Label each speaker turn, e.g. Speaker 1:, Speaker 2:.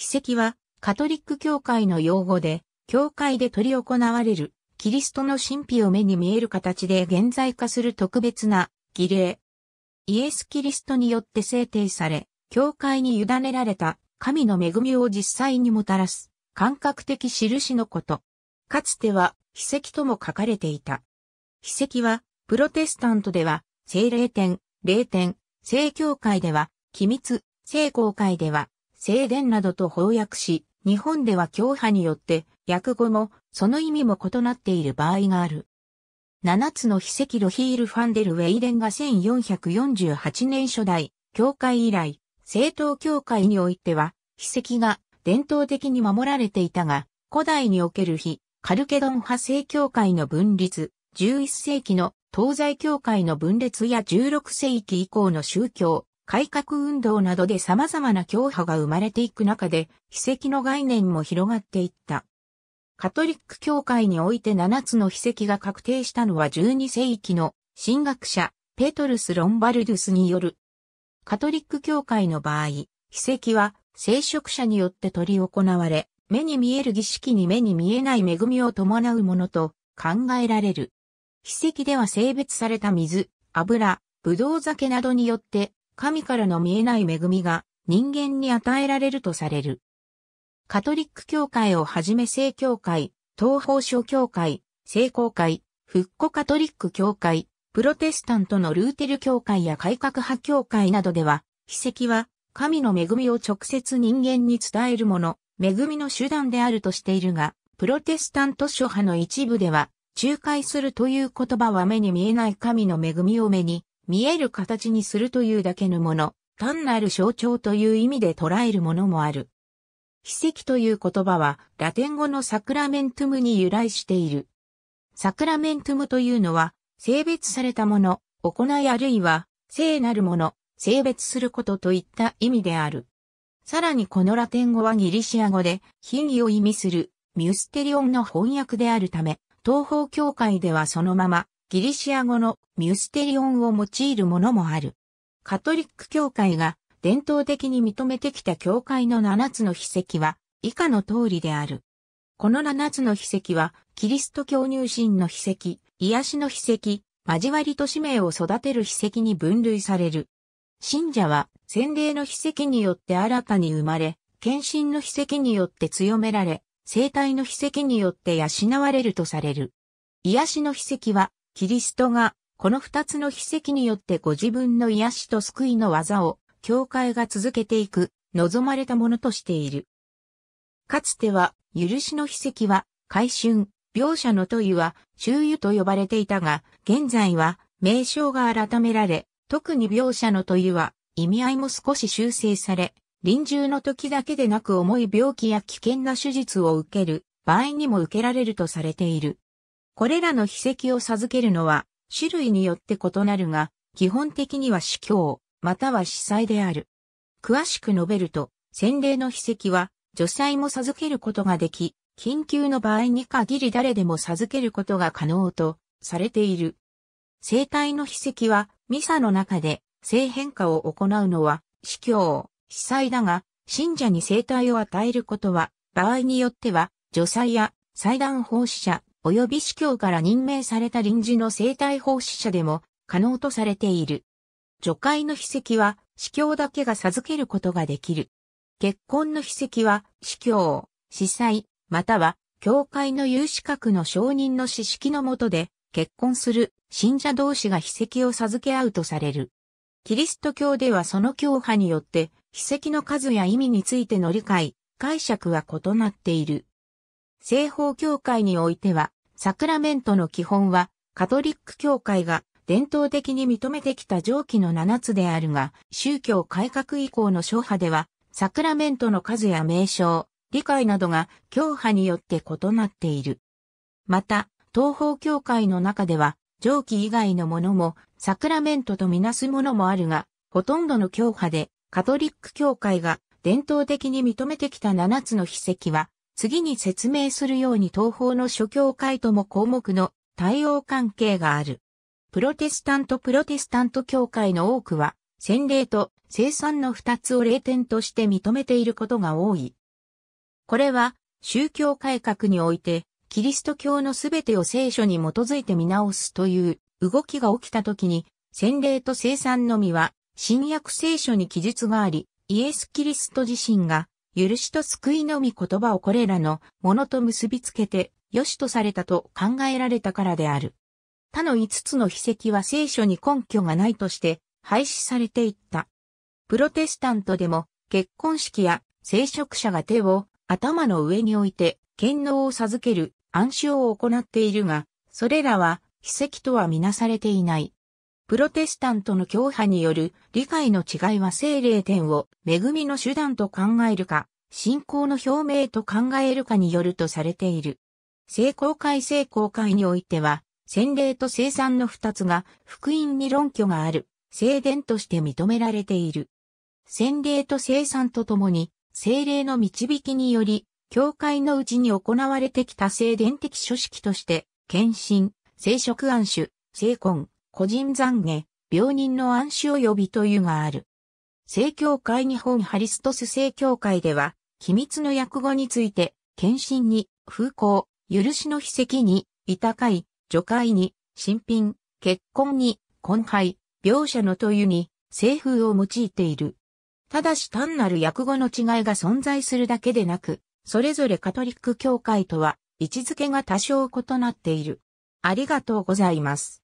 Speaker 1: 秘跡は、カトリック教会の用語で、教会で執り行われる、キリストの神秘を目に見える形で現在化する特別な儀礼。イエス・キリストによって制定され、教会に委ねられた神の恵みを実際にもたらす感覚的印のこと。かつては、秘跡とも書かれていた。秘跡は、プロテスタントでは、聖霊典、霊典、聖教会では、機密、聖公会では、正殿などと翻訳し、日本では教派によって、訳語も、その意味も異なっている場合がある。七つの秘跡ロヒール・ファンデル・ウェイデンが1448年初代、教会以来、正統教会においては、秘跡が伝統的に守られていたが、古代における非、カルケドン派正教会の分立、11世紀の東西教会の分裂や16世紀以降の宗教、改革運動などで様々な教派が生まれていく中で、秘跡の概念も広がっていった。カトリック教会において7つの秘跡が確定したのは12世紀の神学者ペトルス・ロンバルドゥスによる。カトリック教会の場合、秘跡は聖職者によって取り行われ、目に見える儀式に目に見えない恵みを伴うものと考えられる。秘跡では性別された水、油、ぶどう酒などによって神からの見えない恵みが人間に与えられるとされる。カトリック教会をはじめ正教会、東方諸教会、聖公会、復古カトリック教会、プロテスタントのルーテル教会や改革派教会などでは、秘跡は神の恵みを直接人間に伝えるもの、恵みの手段であるとしているが、プロテスタント諸派の一部では、仲介するという言葉は目に見えない神の恵みを目に見える形にするというだけのもの、単なる象徴という意味で捉えるものもある。秘跡という言葉は、ラテン語のサクラメントムに由来している。サクラメントムというのは、性別されたもの、行いあるいは、聖なるもの、性別することといった意味である。さらにこのラテン語はギリシア語で、品位を意味する、ミュステリオンの翻訳であるため、東方教会ではそのまま、ギリシア語のミュステリオンを用いるものもある。カトリック教会が伝統的に認めてきた教会の七つの秘跡は以下の通りである。この七つの秘跡は、キリスト教入信の秘跡、癒しの秘跡、交わりと使命を育てる秘跡に分類される。信者は、洗礼の秘跡によって新たに生まれ、献身の秘跡によって強められ、生体の秘跡によって養われるとされる。癒しの秘跡は、キリストが、この二つの秘跡によってご自分の癒しと救いの技を、教会が続けていく、望まれたものとしている。かつては、許しの秘跡は、改春、描写の問いは、中湯と呼ばれていたが、現在は、名称が改められ、特に描写の問いは、意味合いも少し修正され、臨終の時だけでなく重い病気や危険な手術を受ける、場合にも受けられるとされている。これらの筆跡を授けるのは、種類によって異なるが、基本的には司教、または司祭である。詳しく述べると、洗礼の筆跡は、女祭も授けることができ、緊急の場合に限り誰でも授けることが可能とされている。生体の筆跡は、ミサの中で性変化を行うのは、司教、司祭だが、信者に生体を与えることは、場合によっては、女祭や祭壇奉仕者、及び司教から任命された臨時の生体奉仕者でも可能とされている。除会の秘跡は司教だけが授けることができる。結婚の秘跡は司教、司祭、または教会の有資格の承認の指式のもとで結婚する信者同士が秘跡を授け合うとされる。キリスト教ではその教派によって秘跡の数や意味についての理解、解釈は異なっている。西方教会においては、サクラメントの基本は、カトリック教会が伝統的に認めてきた上記の7つであるが、宗教改革以降の諸派では、サクラメントの数や名称、理解などが教派によって異なっている。また、東方教会の中では、上記以外のものも、サクラメントとみなすものもあるが、ほとんどの教派で、カトリック教会が伝統的に認めてきた7つの秘跡は、次に説明するように東方の諸教会とも項目の対応関係がある。プロテスタントプロテスタント教会の多くは、洗礼と生産の二つを霊点として認めていることが多い。これは、宗教改革において、キリスト教のすべてを聖書に基づいて見直すという動きが起きた時に、洗礼と生産のみは、新約聖書に記述があり、イエス・キリスト自身が許しと救いのみ言葉をこれらのものと結びつけて、良しとされたと考えられたからである。他の5つの秘跡は聖書に根拠がないとして廃止されていった。プロテスタントでも結婚式や聖職者が手を頭の上に置いて権能を授ける暗唱を行っているが、それらは秘跡とはみなされていない。プロテスタントの教派による理解の違いは精霊点を恵みの手段と考えるか、信仰の表明と考えるかによるとされている。聖公会聖公会においては、洗礼と生産の二つが福音に論拠がある、聖殿として認められている。洗礼と生産とともに、聖霊の導きにより、教会のうちに行われてきた聖殿的書式として、献身、聖職安守、聖婚、個人懺悔、病人の暗視及びというがある。正教会日本ハリストス正教会では、機密の訳語について、献身に、風光、許しの秘跡に、痛会、除会に、新品、結婚に、婚配、描写のというに、聖風を用いている。ただし単なる訳語の違いが存在するだけでなく、それぞれカトリック教会とは位置づけが多少異なっている。ありがとうございます。